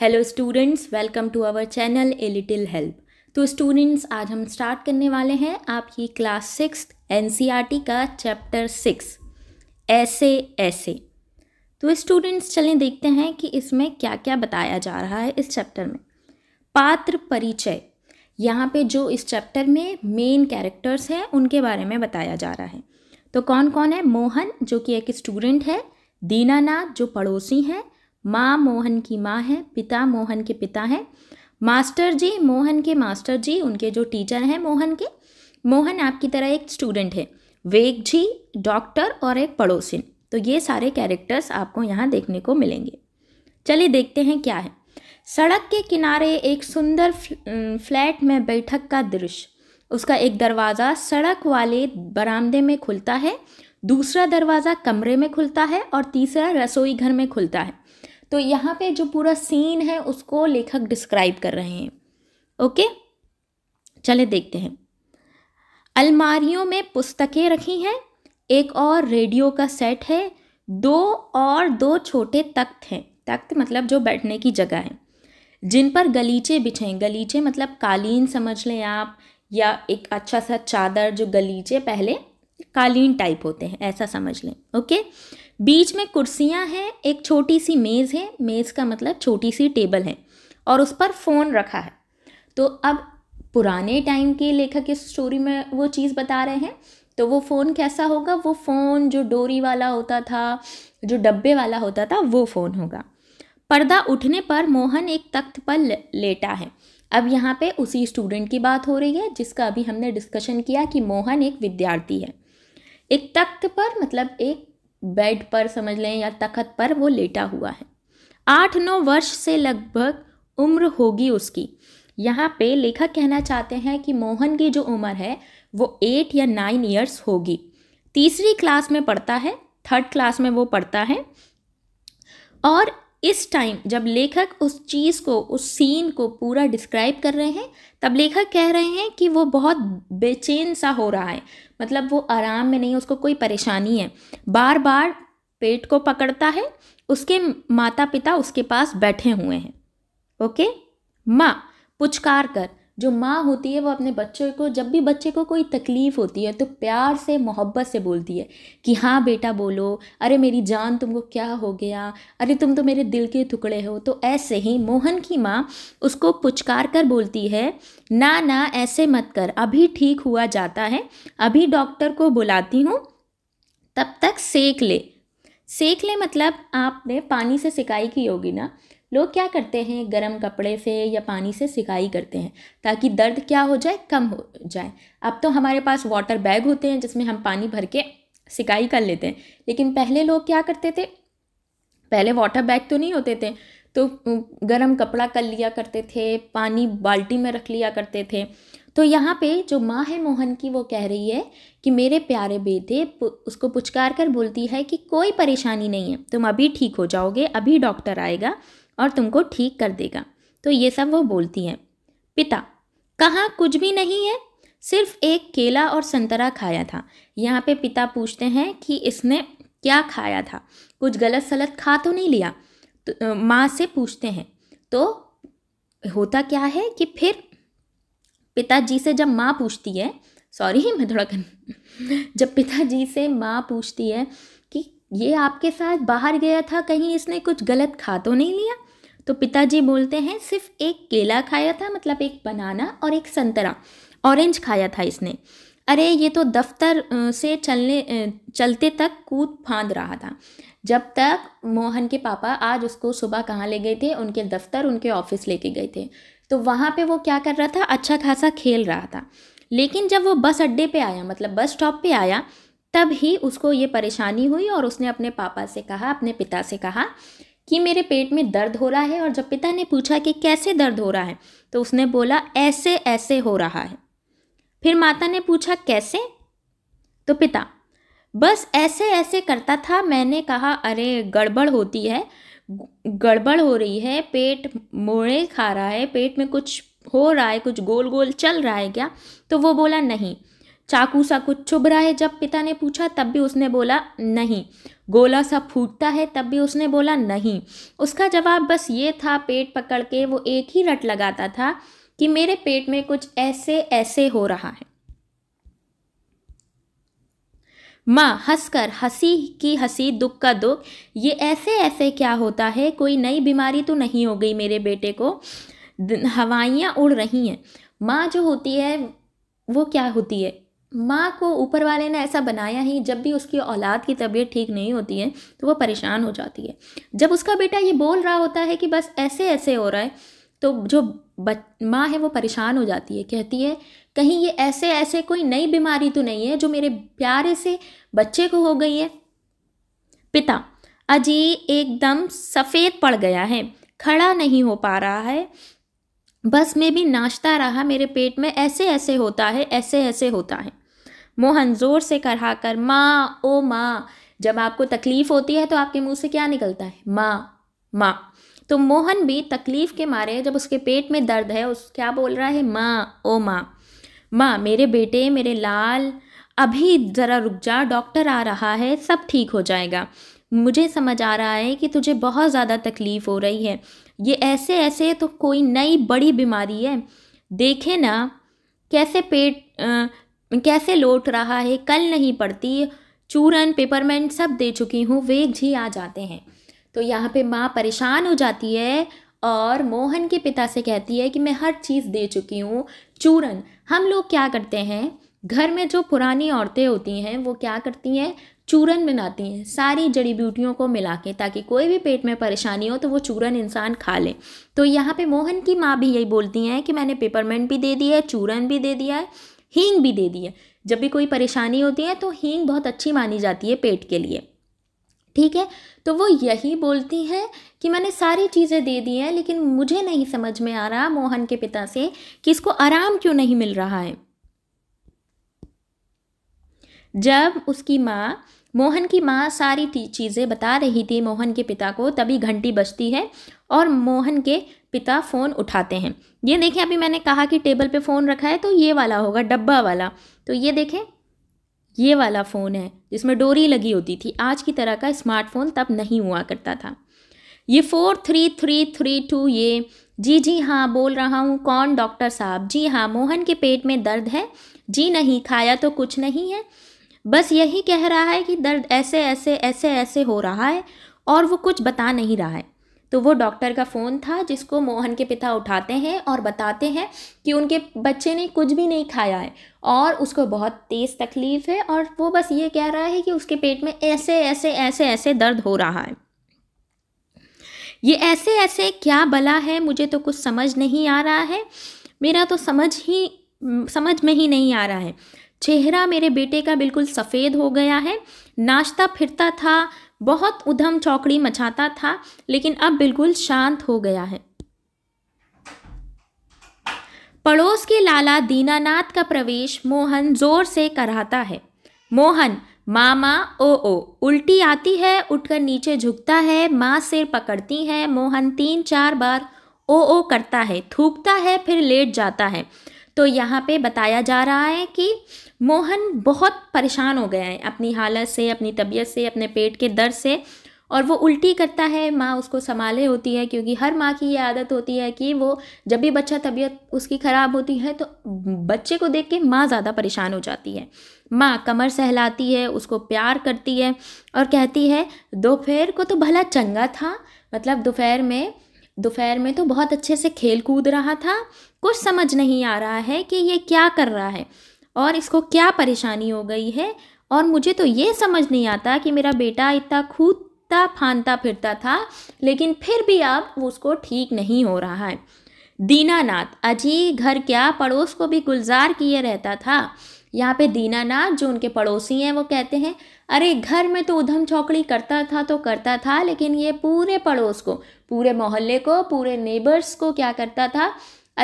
hello students welcome to our channel a little help तो students आज हम start करने वाले हैं आपकी क्लास सिक्स एन का चैप्टर सिक्स ऐसे ऐसे तो स्टूडेंट्स चलें देखते हैं कि इसमें क्या क्या बताया जा रहा है इस चैप्टर में पात्र परिचय यहाँ पे जो इस चैप्टर में मेन कैरेक्टर्स हैं उनके बारे में बताया जा रहा है तो कौन कौन है मोहन जो कि एक स्टूडेंट है दीनानाथ जो पड़ोसी हैं माँ मोहन की माँ है पिता मोहन के पिता हैं मास्टर जी मोहन के मास्टर जी उनके जो टीचर हैं मोहन के मोहन आपकी तरह एक स्टूडेंट है वेग जी डॉक्टर और एक पड़ोसिन तो ये सारे कैरेक्टर्स आपको यहाँ देखने को मिलेंगे चलिए देखते हैं क्या है सड़क के किनारे एक सुंदर फ्लैट में बैठक का दृश्य उसका एक दरवाज़ा सड़क वाले बरामदे में खुलता है दूसरा दरवाज़ा कमरे में खुलता है और तीसरा रसोई घर में खुलता है तो यहाँ पे जो पूरा सीन है उसको लेखक डिस्क्राइब कर रहे हैं ओके चले देखते हैं अलमारियों में पुस्तकें रखी हैं एक और रेडियो का सेट है दो और दो छोटे तख्त हैं तख्त मतलब जो बैठने की जगह है जिन पर गलीचे बिछे हैं गलीचे मतलब कालीन समझ लें आप या एक अच्छा सा चादर जो गलीचे पहले कालीन टाइप होते हैं ऐसा समझ लें ओके बीच में कुर्सियां हैं एक छोटी सी मेज़ है मेज़ का मतलब छोटी सी टेबल है और उस पर फ़ोन रखा है तो अब पुराने टाइम के लेखक इस स्टोरी में वो चीज़ बता रहे हैं तो वो फ़ोन कैसा होगा वो फ़ोन जो डोरी वाला होता था जो डब्बे वाला होता था वो फ़ोन होगा पर्दा उठने पर मोहन एक तख्त पर लेटा है अब यहाँ पे उसी स्टूडेंट की बात हो रही है जिसका अभी हमने डिस्कशन किया कि मोहन एक विद्यार्थी है एक तख्त पर मतलब एक बेड पर समझ लें या तखत पर वो लेटा हुआ है आठ नौ वर्ष से लगभग उम्र होगी उसकी यहाँ पे लेखक कहना चाहते हैं कि मोहन की जो उम्र है वो एट या नाइन ईयर्स होगी तीसरी क्लास में पढ़ता है थर्ड क्लास में वो पढ़ता है और इस टाइम जब लेखक उस चीज़ को उस सीन को पूरा डिस्क्राइब कर रहे हैं तब लेखक कह रहे हैं कि वो बहुत बेचैन सा हो रहा है मतलब वो आराम में नहीं उसको कोई परेशानी है बार बार पेट को पकड़ता है उसके माता पिता उसके पास बैठे हुए हैं ओके माँ पुचकार कर जो माँ होती है वो अपने बच्चों को जब भी बच्चे को कोई तकलीफ़ होती है तो प्यार से मोहब्बत से बोलती है कि हाँ बेटा बोलो अरे मेरी जान तुमको क्या हो गया अरे तुम तो मेरे दिल के टुकड़े हो तो ऐसे ही मोहन की माँ उसको पुचकार कर बोलती है ना ना ऐसे मत कर अभी ठीक हुआ जाता है अभी डॉक्टर को बुलाती हूँ तब तक सेक ले सेक ले मतलब आपने पानी से सिकाई की होगी ना लोग क्या करते हैं गर्म कपड़े से या पानी से सिकाई करते हैं ताकि दर्द क्या हो जाए कम हो जाए अब तो हमारे पास वाटर बैग होते हैं जिसमें हम पानी भर के सिकाई कर लेते हैं लेकिन पहले लोग क्या करते थे पहले वाटर बैग तो नहीं होते थे तो गरम कपड़ा कर लिया करते थे पानी बाल्टी में रख लिया करते थे तो यहाँ पे जो माँ है मोहन की वो कह रही है कि मेरे प्यारे बेटे उसको पुचकार कर बोलती है कि कोई परेशानी नहीं है तुम अभी ठीक हो जाओगे अभी डॉक्टर आएगा और तुमको ठीक कर देगा तो ये सब वो बोलती है पिता कहाँ कुछ भी नहीं है सिर्फ एक केला और संतरा खाया था यहाँ पे पिता पूछते हैं कि इसने क्या खाया था कुछ गलत सलत खा तो नहीं लिया तो माँ से पूछते हैं तो होता क्या है कि फिर पिताजी से जब माँ पूछती है सॉरी मैं थोड़ा कर जब पिताजी से माँ पूछती है ये आपके साथ बाहर गया था कहीं इसने कुछ गलत खा तो नहीं लिया तो पिताजी बोलते हैं सिर्फ एक केला खाया था मतलब एक बनाना और एक संतरा ऑरेंज खाया था इसने अरे ये तो दफ्तर से चलने चलते तक कूद फाँद रहा था जब तक मोहन के पापा आज उसको सुबह कहाँ ले गए थे उनके दफ्तर उनके ऑफिस लेके गए थे तो वहाँ पे वो क्या कर रहा था अच्छा खासा खेल रहा था लेकिन जब वो बस अड्डे पे आया मतलब बस स्टॉप पे आया तब ही उसको ये परेशानी हुई और उसने अपने पापा से कहा अपने पिता से कहा कि मेरे पेट में दर्द हो रहा है और जब पिता ने पूछा कि कैसे दर्द हो रहा है तो उसने बोला ऐसे ऐसे हो रहा है फिर माता ने पूछा कैसे तो पिता बस ऐसे ऐसे करता था मैंने कहा अरे गड़बड़ होती है गड़बड़ हो रही है पेट मोड़े खा रहा है पेट में कुछ हो रहा है कुछ गोल गोल चल रहा है क्या तो वो बोला नहीं चाकू सा कुछ चुभ रहा है जब पिता ने पूछा तब भी उसने बोला नहीं गोला सा फूटता है तब भी उसने बोला नहीं उसका जवाब बस ये था पेट पकड़ के वो एक ही रट लगाता था कि मेरे पेट में कुछ ऐसे ऐसे हो रहा है माँ हंसकर हंसी की हंसी दुख का दुख ये ऐसे ऐसे क्या होता है कोई नई बीमारी तो नहीं हो गई मेरे बेटे को हवाइयाँ उड़ रही हैं माँ जो होती है वो क्या होती है माँ को ऊपर वाले ने ऐसा बनाया ही जब भी उसकी औलाद की तबीयत ठीक नहीं होती है तो वो परेशान हो जाती है जब उसका बेटा ये बोल रहा होता है कि बस ऐसे ऐसे हो रहा है तो जो माँ है वो परेशान हो जाती है कहती है कहीं ये ऐसे ऐसे कोई नई बीमारी तो नहीं है जो मेरे प्यारे से बच्चे को हो गई है पिता अजय एकदम सफ़ेद पड़ गया है खड़ा नहीं हो पा रहा है बस में भी नाश्ता रहा मेरे पेट में ऐसे ऐसे होता है ऐसे ऐसे होता है मोहन ज़ोर से कढ़ा कर माँ ओ माँ जब आपको तकलीफ़ होती है तो आपके मुंह से क्या निकलता है माँ माँ तो मोहन भी तकलीफ़ के मारे जब उसके पेट में दर्द है उस क्या बोल रहा है माँ ओ माँ माँ मेरे बेटे मेरे लाल अभी ज़रा रुक जा डॉक्टर आ रहा है सब ठीक हो जाएगा मुझे समझ आ रहा है कि तुझे बहुत ज़्यादा तकलीफ़ हो रही है ये ऐसे ऐसे तो कोई नई बड़ी बीमारी है देखे ना कैसे पेट कैसे लौट रहा है कल नहीं पड़ती चूरन पेपरमेंट सब दे चुकी हूँ वेग जी आ जाते हैं तो यहाँ पे माँ परेशान हो जाती है और मोहन के पिता से कहती है कि मैं हर चीज़ दे चुकी हूँ चूरन हम लोग क्या करते हैं घर में जो पुरानी औरतें होती हैं वो क्या करती हैं चूरन बनाती हैं सारी जड़ी बूटियों को मिला के ताकि कोई भी पेट में परेशानी हो तो वो चूरन इंसान खा ले तो यहाँ पे मोहन की माँ भी यही बोलती हैं कि मैंने पेपरमेंट भी दे दिया है चूरन भी दे दिया है हींग भी दे दी है जब भी कोई परेशानी होती है तो हींग बहुत अच्छी मानी जाती है पेट के लिए ठीक है तो वो यही बोलती हैं कि मैंने सारी चीज़ें दे दी हैं लेकिन मुझे नहीं समझ में आ रहा मोहन के पिता से कि इसको आराम क्यों नहीं मिल रहा है जब उसकी माँ मोहन की माँ सारी चीज़ें बता रही थी मोहन के पिता को तभी घंटी बजती है और मोहन के पिता फ़ोन उठाते हैं ये देखें अभी मैंने कहा कि टेबल पे फ़ोन रखा है तो ये वाला होगा डब्बा वाला तो ये देखें ये वाला फ़ोन है जिसमें डोरी लगी होती थी आज की तरह का स्मार्टफोन तब नहीं हुआ करता था ये four three three three two ये जी जी हाँ बोल रहा हूँ कौन डॉक्टर साहब जी हाँ मोहन के पेट में दर्द है जी नहीं खाया तो कुछ नहीं है बस यही कह रहा है कि दर्द ऐसे ऐसे ऐसे ऐसे हो रहा है और वो कुछ बता नहीं रहा है तो वो डॉक्टर का फ़ोन था जिसको मोहन के पिता उठाते हैं और बताते हैं कि उनके बच्चे ने कुछ भी नहीं खाया है और उसको बहुत तेज़ तकलीफ़ है और वो बस ये कह रहा है कि उसके पेट में ऐसे ऐसे ऐसे ऐसे दर्द हो रहा है ये ऐसे ऐसे क्या बला है मुझे तो कुछ समझ नहीं आ रहा है मेरा तो समझ ही समझ में ही नहीं आ रहा है चेहरा मेरे बेटे का बिल्कुल सफ़ेद हो गया है नाश्ता फिरता था बहुत उधम चौकड़ी मचाता था लेकिन अब बिल्कुल शांत हो गया है पड़ोस के लाला दीनानाथ का प्रवेश मोहन जोर से कराता है मोहन मामा ओ ओ उल्टी आती है उठकर नीचे झुकता है माँ सिर पकड़ती है मोहन तीन चार बार ओ ओ करता है थूकता है फिर लेट जाता है तो यहाँ पे बताया जा रहा है कि मोहन बहुत परेशान हो गया है अपनी हालत से अपनी तबीयत से अपने पेट के दर्द से और वो उल्टी करता है माँ उसको संभाले होती है क्योंकि हर माँ की ये आदत होती है कि वो जब भी बच्चा तबीयत उसकी ख़राब होती है तो बच्चे को देख के माँ ज़्यादा परेशान हो जाती है माँ कमर सहलाती है उसको प्यार करती है और कहती है दोपहर को तो भला चंगा था मतलब दोपहर में दोपहर में तो बहुत अच्छे से खेल कूद रहा था कुछ समझ नहीं आ रहा है कि ये क्या कर रहा है और इसको क्या परेशानी हो गई है और मुझे तो ये समझ नहीं आता कि मेरा बेटा इतना कूदता फानता फिरता था लेकिन फिर भी अब उसको ठीक नहीं हो रहा है दीनानाथ अजी घर क्या पड़ोस को भी गुलजार किए रहता था यहाँ पे दीनानाथ जो उनके पड़ोसी हैं वो कहते हैं अरे घर में तो उधम चौकड़ी करता था तो करता था लेकिन ये पूरे पड़ोस को पूरे मोहल्ले को पूरे नेबर्स को क्या करता था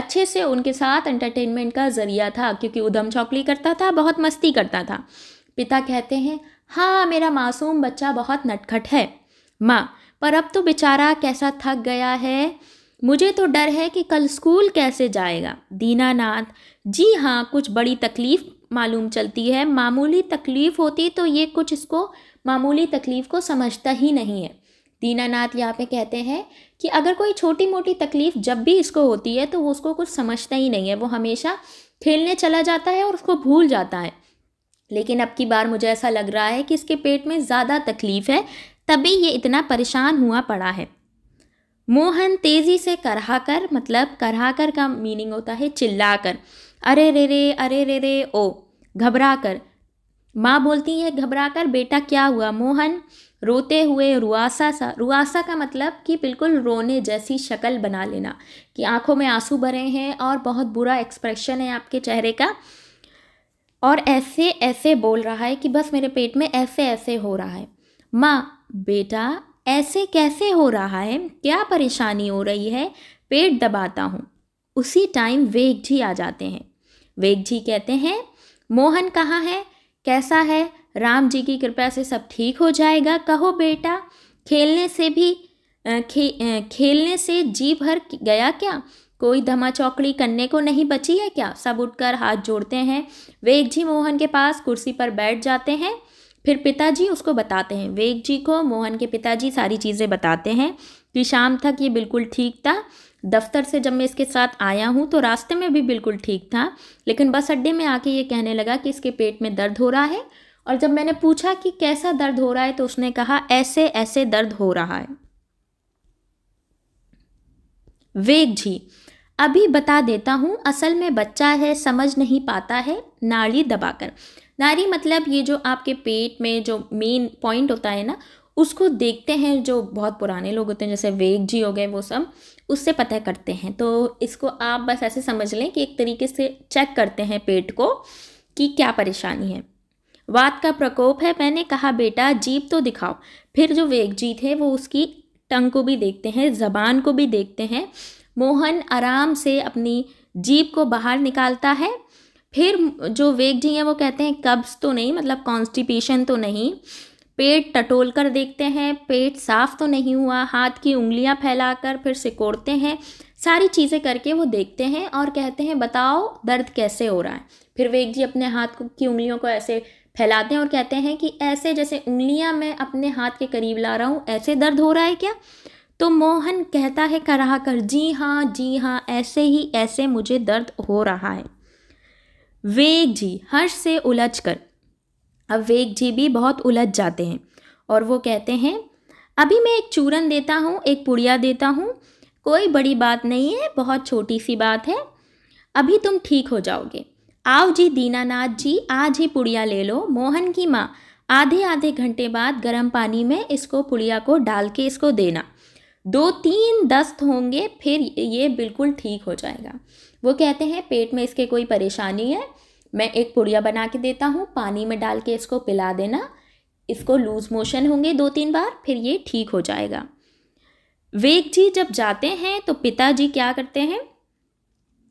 अच्छे से उनके साथ एंटरटेनमेंट का ज़रिया था क्योंकि उधम चौकली करता था बहुत मस्ती करता था पिता कहते हैं हाँ मेरा मासूम बच्चा बहुत नटखट है माँ पर अब तो बेचारा कैसा थक गया है मुझे तो डर है कि कल स्कूल कैसे जाएगा दीनानाथ जी हाँ कुछ बड़ी तकलीफ़ मालूम चलती है मामूली तकलीफ़ होती तो ये कुछ इसको मामूली तकलीफ़ को समझता ही नहीं है दीनानाथ यहाँ पे कहते हैं कि अगर कोई छोटी मोटी तकलीफ़ जब भी इसको होती है तो वो उसको कुछ समझता ही नहीं है वो हमेशा खेलने चला जाता है और उसको भूल जाता है लेकिन अब की बार मुझे ऐसा लग रहा है कि इसके पेट में ज़्यादा तकलीफ़ है तभी ये इतना परेशान हुआ पड़ा है मोहन तेज़ी से करहा कर मतलब करहा कर का मीनिंग होता है चिल्ला कर अरे रे रे अरे रे रे ओ घबरा कर माँ बोलती है घबरा कर बेटा क्या हुआ मोहन रोते हुए रुआसा सा रुआसा का मतलब कि बिल्कुल रोने जैसी शक्ल बना लेना कि आंखों में आंसू भरे हैं और बहुत बुरा एक्सप्रेशन है आपके चेहरे का और ऐसे ऐसे बोल रहा है कि बस मेरे पेट में ऐसे ऐसे हो रहा है माँ बेटा ऐसे कैसे हो रहा है क्या परेशानी हो रही है पेट दबाता हूँ उसी टाइम वेग जी आ जाते हैं वेग जी कहते हैं मोहन कहाँ है कैसा है राम जी की कृपा से सब ठीक हो जाएगा कहो बेटा खेलने से भी खे, खेलने से जी भर गया क्या कोई धमा चौकड़ी करने को नहीं बची है क्या सब उठकर हाथ जोड़ते हैं वेग जी मोहन के पास कुर्सी पर बैठ जाते हैं फिर पिताजी उसको बताते हैं वेग जी को मोहन के पिताजी सारी चीज़ें बताते हैं कि शाम तक ये बिल्कुल ठीक था दफ्तर से जब मैं इसके साथ आया हूँ तो रास्ते में भी बिल्कुल ठीक था लेकिन बस अड्डे में आके ये कहने लगा कि इसके पेट में दर्द हो रहा है और जब मैंने पूछा कि कैसा दर्द हो रहा है तो उसने कहा ऐसे ऐसे दर्द हो रहा है वेग जी अभी बता देता हूँ असल में बच्चा है समझ नहीं पाता है नाड़ी दबाकर नारी मतलब ये जो आपके पेट में जो मेन पॉइंट होता है ना उसको देखते हैं जो बहुत पुराने लोग होते हैं जैसे वेग जी हो गए वो सब उससे पता करते हैं तो इसको आप बस ऐसे समझ लें कि एक तरीके से चेक करते हैं पेट को कि क्या परेशानी है वाद का प्रकोप है मैंने कहा बेटा जीप तो दिखाओ फिर जो वेग जी थे वो उसकी टंग को भी देखते हैं जबान को भी देखते हैं मोहन आराम से अपनी जीप को बाहर निकालता है फिर जो वेग जी हैं वो कहते हैं कब्ज तो नहीं मतलब कॉन्स्टिपेशन तो नहीं पेट टटोल कर देखते हैं पेट साफ तो नहीं हुआ हाथ की उंगलियां फैलाकर फिर सिकोड़ते हैं सारी चीज़ें करके वो देखते हैं और कहते हैं बताओ दर्द कैसे हो रहा है फिर वेग जी अपने हाथ की उंगलियों को ऐसे फैलाते हैं और कहते हैं कि ऐसे जैसे उंगलियां मैं अपने हाथ के करीब ला रहा हूँ ऐसे दर्द हो रहा है क्या तो मोहन कहता है कराह कर जी हाँ जी हाँ ऐसे ही ऐसे मुझे दर्द हो रहा है वेग जी हर्ष से उलझ कर अब वेग जी भी बहुत उलझ जाते हैं और वो कहते हैं अभी मैं एक चूरन देता हूँ एक पुड़िया देता हूँ कोई बड़ी बात नहीं है बहुत छोटी सी बात है अभी तुम ठीक हो जाओगे आओ जी दीनानाथ जी आज ही पुड़िया ले लो मोहन की माँ आधे आधे घंटे बाद गर्म पानी में इसको पुड़िया को डाल के इसको देना दो तीन दस्त होंगे फिर ये बिल्कुल ठीक हो जाएगा वो कहते हैं पेट में इसके कोई परेशानी है मैं एक पुड़िया बना के देता हूँ पानी में डाल के इसको पिला देना इसको लूज़ मोशन होंगे दो तीन बार फिर ये ठीक हो जाएगा वेग जी जब जाते हैं तो पिताजी क्या करते हैं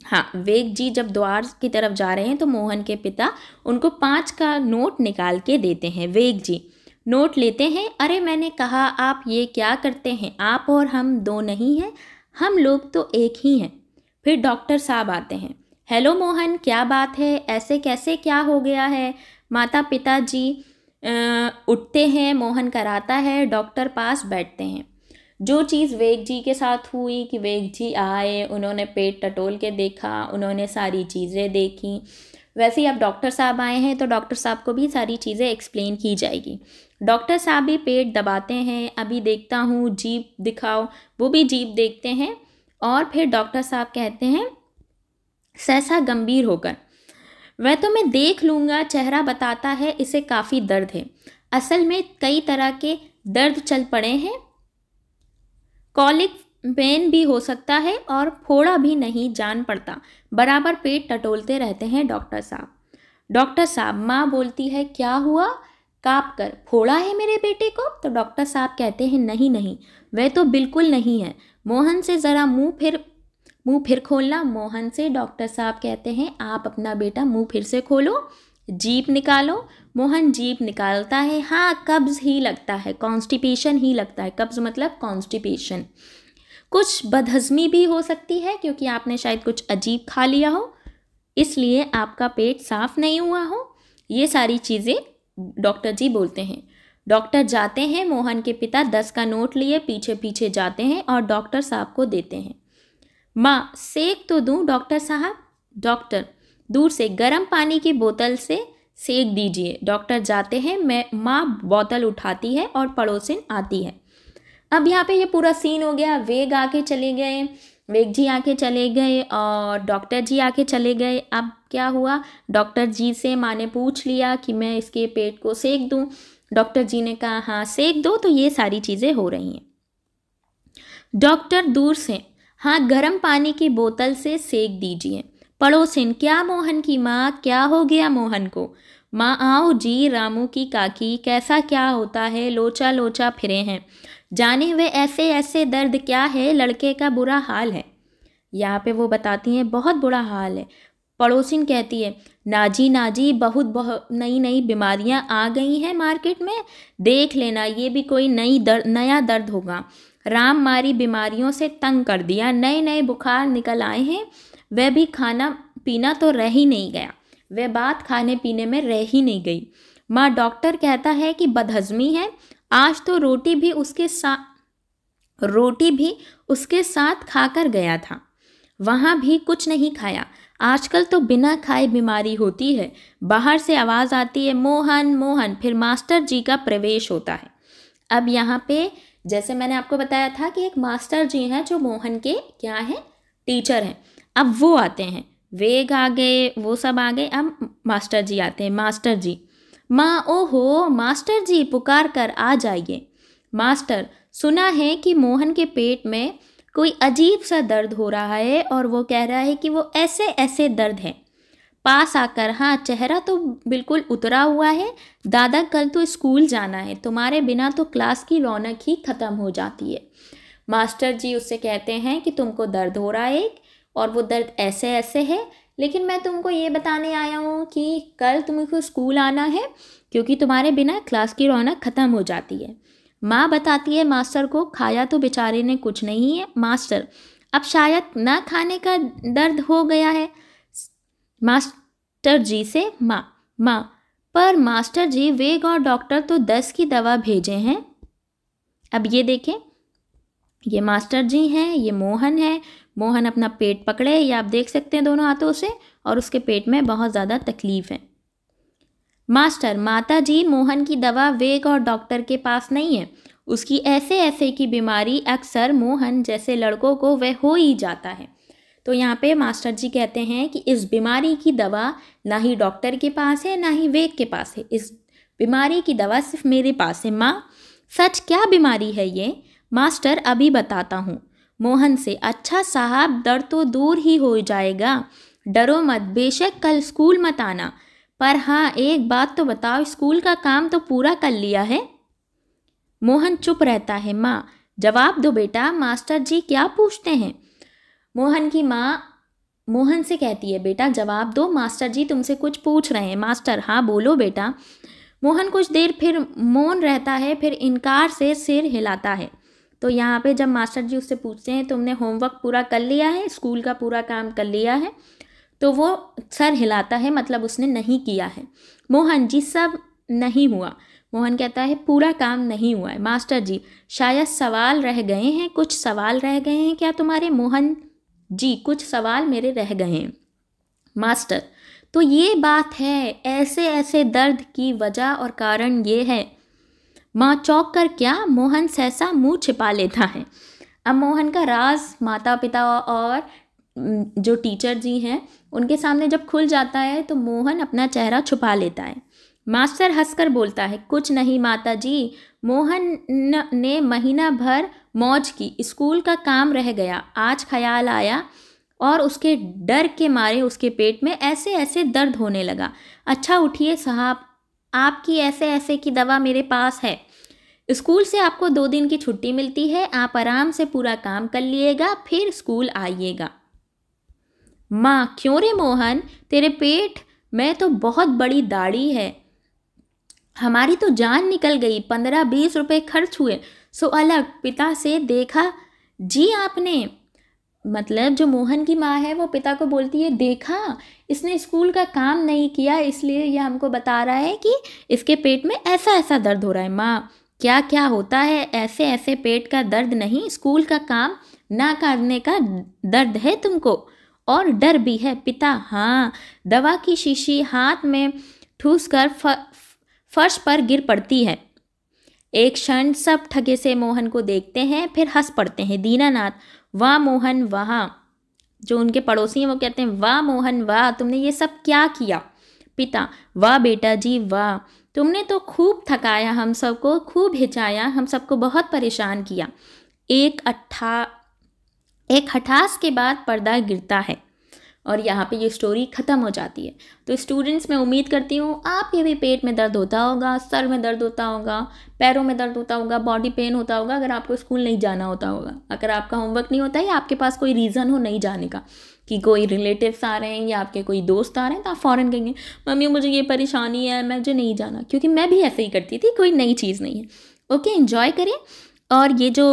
हाँ वेग जी जब द्वार की तरफ जा रहे हैं तो मोहन के पिता उनको पाँच का नोट निकाल के देते हैं वेग जी नोट लेते हैं अरे मैंने कहा आप ये क्या करते हैं आप और हम दो नहीं हैं हम लोग तो एक ही हैं फिर डॉक्टर साहब आते हैं हेलो मोहन क्या बात है ऐसे कैसे क्या हो गया है माता पिता जी आ, उठते हैं मोहन कराता है डॉक्टर पास बैठते हैं जो चीज़ वेग जी के साथ हुई कि वेग जी आए उन्होंने पेट टटोल के देखा उन्होंने सारी चीज़ें देखी वैसे ही अब डॉक्टर साहब आए हैं तो डॉक्टर साहब को भी सारी चीज़ें एक्सप्लेन की जाएगी डॉक्टर साहब भी पेट दबाते हैं अभी देखता हूँ जीप दिखाओ वो भी जीप देखते हैं और फिर डॉक्टर साहब कहते हैं सहसा गंभीर होकर वह तो मैं देख लूँगा चेहरा बताता है इसे काफ़ी दर्द है असल में कई तरह के दर्द चल पड़े हैं कॉलिक पेन भी हो सकता है और फोड़ा भी नहीं जान पड़ता बराबर पेट टटोलते रहते हैं डॉक्टर साहब डॉक्टर साहब माँ बोलती है क्या हुआ काँप कर फोड़ा है मेरे बेटे को तो डॉक्टर साहब कहते हैं नहीं नहीं वह तो बिल्कुल नहीं है मोहन से ज़रा मुंह फिर मुंह फिर खोलना मोहन से डॉक्टर साहब कहते हैं आप अपना बेटा मुंह फिर से खोलो जीप निकालो मोहन जीप निकालता है हाँ कब्ज़ ही लगता है कॉन्स्टिपेशन ही लगता है कब्ज़ मतलब कॉन्स्टिपेशन कुछ बदहजमी भी हो सकती है क्योंकि आपने शायद कुछ अजीब खा लिया हो इसलिए आपका पेट साफ नहीं हुआ हो ये सारी चीज़ें डॉक्टर जी बोलते हैं डॉक्टर जाते हैं मोहन के पिता दस का नोट लिए पीछे पीछे जाते हैं और डॉक्टर साहब को देते हैं माँ सेक तो दूँ डॉक्टर साहब डॉक्टर दूर से गर्म पानी की बोतल से सेक दीजिए डॉक्टर जाते हैं मैं माँ बोतल उठाती है और पड़ोसिन आती है अब यहाँ पे ये पूरा सीन हो गया वेग आके चले गए वेग जी आके चले गए और डॉक्टर जी आके चले गए अब क्या हुआ डॉक्टर जी से माँ ने पूछ लिया कि मैं इसके पेट को सेक दूँ डॉक्टर जी ने कहा हाँ सेक दो तो ये सारी चीज़ें हो रही हैं डॉक्टर दूर से हाँ गर्म पानी की बोतल से सेक दीजिए पड़ोसिन क्या मोहन की माँ क्या हो गया मोहन को माँ आओ जी रामू की काकी कैसा क्या होता है लोचा लोचा फिरे हैं जाने हुए ऐसे ऐसे दर्द क्या है लड़के का बुरा हाल है यहाँ पे वो बताती हैं बहुत बुरा हाल है पड़ोसिन कहती है नाजी नाजी बहुत बहुत नई नई बीमारियां आ गई हैं मार्केट में देख लेना ये भी कोई नई दर्द नया दर्द होगा राम मारी बीमारियों से तंग कर दिया नए नए बुखार निकल आए हैं वह भी खाना पीना तो रह ही नहीं गया वह बात खाने पीने में रह ही नहीं गई माँ डॉक्टर कहता है कि बदहजमी है आज तो रोटी भी उसके साथ रोटी भी उसके साथ खाकर गया था वहाँ भी कुछ नहीं खाया आजकल तो बिना खाए बीमारी होती है बाहर से आवाज़ आती है मोहन मोहन फिर मास्टर जी का प्रवेश होता है अब यहाँ पे जैसे मैंने आपको बताया था कि एक मास्टर जी हैं जो मोहन के क्या हैं टीचर हैं अब वो आते हैं वेग आ गए वो सब आ गए अब मास्टर जी आते हैं मास्टर जी माँ ओहो मास्टर जी पुकार कर आ जाइए मास्टर सुना है कि मोहन के पेट में कोई अजीब सा दर्द हो रहा है और वो कह रहा है कि वो ऐसे ऐसे दर्द है पास आकर हाँ चेहरा तो बिल्कुल उतरा हुआ है दादा कल तो स्कूल जाना है तुम्हारे बिना तो क्लास की रौनक ही ख़त्म हो जाती है मास्टर जी उससे कहते हैं कि तुमको दर्द हो रहा है और वो दर्द ऐसे ऐसे है लेकिन मैं तुमको ये बताने आया हूँ कि कल तुमको स्कूल आना है क्योंकि तुम्हारे बिना क्लास की रौनक ख़त्म हो जाती है माँ बताती है मास्टर को खाया तो बेचारे ने कुछ नहीं है मास्टर अब शायद ना खाने का दर्द हो गया है मास्टर जी से माँ माँ पर मास्टर जी वेग और डॉक्टर तो दस की दवा भेजे हैं अब ये देखें ये मास्टर जी हैं ये मोहन है मोहन अपना पेट पकड़े या आप देख सकते हैं दोनों हाथों से और उसके पेट में बहुत ज़्यादा तकलीफ़ है मास्टर माता जी मोहन की दवा वेग और डॉक्टर के पास नहीं है उसकी ऐसे ऐसे की बीमारी अक्सर मोहन जैसे लड़कों को वह हो ही जाता है तो यहाँ पे मास्टर जी कहते हैं कि इस बीमारी की दवा ना ही डॉक्टर के पास है ना ही वेग के पास है इस बीमारी की दवा सिर्फ मेरे पास है माँ सच क्या बीमारी है ये मास्टर अभी बताता हूँ मोहन से अच्छा साहब डर तो दूर ही हो जाएगा डरो मत बेशक कल स्कूल मत आना पर हाँ एक बात तो बताओ स्कूल का काम तो पूरा कर लिया है मोहन चुप रहता है माँ जवाब दो बेटा मास्टर जी क्या पूछते हैं मोहन की माँ मोहन से कहती है बेटा जवाब दो मास्टर जी तुमसे कुछ पूछ रहे हैं मास्टर हाँ बोलो बेटा मोहन कुछ देर फिर मौन रहता है फिर इनकार से सिर हिलाता है तो यहाँ पे जब मास्टर जी उससे पूछते हैं तुमने होमवर्क पूरा कर लिया है स्कूल का पूरा काम कर लिया है तो वो सर हिलाता है मतलब उसने नहीं किया है मोहन जी सब नहीं हुआ मोहन कहता है पूरा काम नहीं हुआ है मास्टर जी शायद सवाल रह गए हैं कुछ सवाल रह गए हैं क्या तुम्हारे मोहन जी कुछ सवाल मेरे रह गए हैं मास्टर तो ये बात है ऐसे ऐसे दर्द की वजह और कारण ये है माँ चौक कर क्या मोहन सहसा मुंह छिपा लेता है अब मोहन का राज माता पिता और जो टीचर जी हैं उनके सामने जब खुल जाता है तो मोहन अपना चेहरा छुपा लेता है मास्टर हंसकर बोलता है कुछ नहीं माता जी मोहन ने महीना भर मौज की स्कूल का काम रह गया आज ख्याल आया और उसके डर के मारे उसके पेट में ऐसे ऐसे दर्द होने लगा अच्छा उठिए साहब आपकी ऐसे ऐसे की दवा मेरे पास है स्कूल से आपको दो दिन की छुट्टी मिलती है आप आराम से पूरा काम कर लिएगा फिर स्कूल आइएगा माँ क्यों रे मोहन तेरे पेट में तो बहुत बड़ी दाढ़ी है हमारी तो जान निकल गई पंद्रह बीस रुपए खर्च हुए सो अलग पिता से देखा जी आपने मतलब जो मोहन की माँ है वो पिता को बोलती है देखा इसने स्कूल का काम नहीं किया इसलिए यह हमको बता रहा है कि इसके पेट में ऐसा ऐसा दर्द हो रहा है माँ क्या क्या होता है ऐसे ऐसे पेट का दर्द नहीं स्कूल का काम ना करने का दर्द है तुमको और डर भी है पिता हाँ दवा की शीशी हाथ में ठूस कर फर्श पर गिर पड़ती है एक क्षण सब ठगे से मोहन को देखते हैं फिर हंस पड़ते हैं दीनानाथ वाह मोहन वहाँ जो उनके पड़ोसी हैं वो कहते हैं वाह मोहन वाह तुमने ये सब क्या किया पिता वाह बेटा जी वाह तुमने तो खूब थकाया हम सबको खूब हिचाया हम सबको बहुत परेशान किया एक अट्ठा एक हठास के बाद पर्दा गिरता है और यहाँ पे ये स्टोरी ख़त्म हो जाती है तो स्टूडेंट्स मैं उम्मीद करती हूँ आपके भी पेट में दर्द होता होगा सर में दर्द होता होगा पैरों में दर्द होता होगा बॉडी पेन होता होगा अगर आपको स्कूल नहीं जाना होता होगा अगर आपका होमवर्क नहीं होता है या आपके पास कोई रीज़न हो नहीं जाने का कि कोई रिलेटिव्स आ रहे हैं या आपके कोई दोस्त आ रहे हैं तो आप फ़ौरन कहेंगे मम्मी मुझे ये परेशानी है मैं मुझे नहीं जाना क्योंकि मैं भी ऐसे ही करती थी कोई नई चीज़ नहीं है ओके इन्जॉय करें और ये जो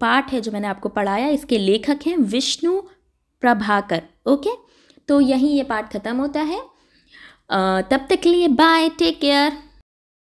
पाठ है जो मैंने आपको पढ़ाया इसके लेखक हैं विष्णु प्रभाकर ओके तो यहीं ये पार्ट ख़त्म होता है तब तक के लिए बाय टेक केयर